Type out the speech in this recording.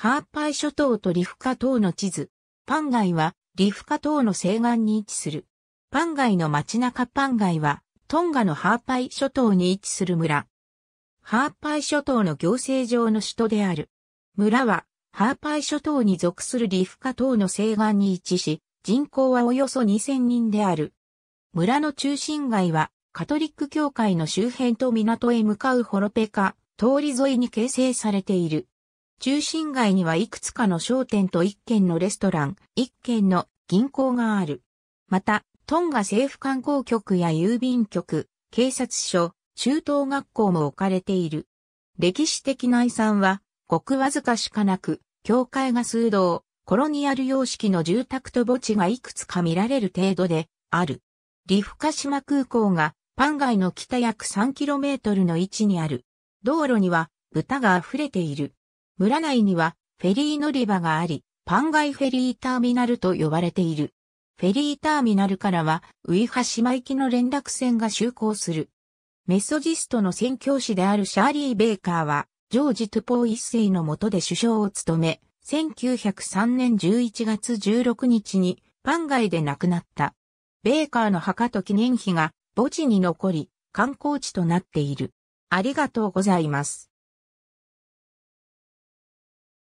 ハーパイ諸島とリフカ島の地図。パンガイは、リフカ島の西岸に位置する。パンガイの街中パンガイは、トンガのハーパイ諸島に位置する村。ハーパイ諸島の行政上の首都である。村は、ハーパイ諸島に属するリフカ島の西岸に位置し、人口はおよそ2000人である。村の中心街は、カトリック教会の周辺と港へ向かうホロペカ、通り沿いに形成されている。中心街にはいくつかの商店と一軒のレストラン、一軒の銀行がある。また、トンガ政府観光局や郵便局、警察署、中等学校も置かれている。歴史的な遺産は、ごくわずかしかなく、教会が数道、コロニアル様式の住宅と墓地がいくつか見られる程度で、ある。リフカ島空港が、パン街の北約 3km の位置にある。道路には、豚が溢れている。村内にはフェリー乗り場があり、パンガイフェリーターミナルと呼ばれている。フェリーターミナルからは、ウイハ島行きの連絡船が就航する。メソジストの宣教師であるシャーリー・ベーカーは、ジョージ・トゥポー一世の下で首相を務め、1903年11月16日に、パンガイで亡くなった。ベーカーの墓と記念碑が墓地に残り、観光地となっている。ありがとうございます。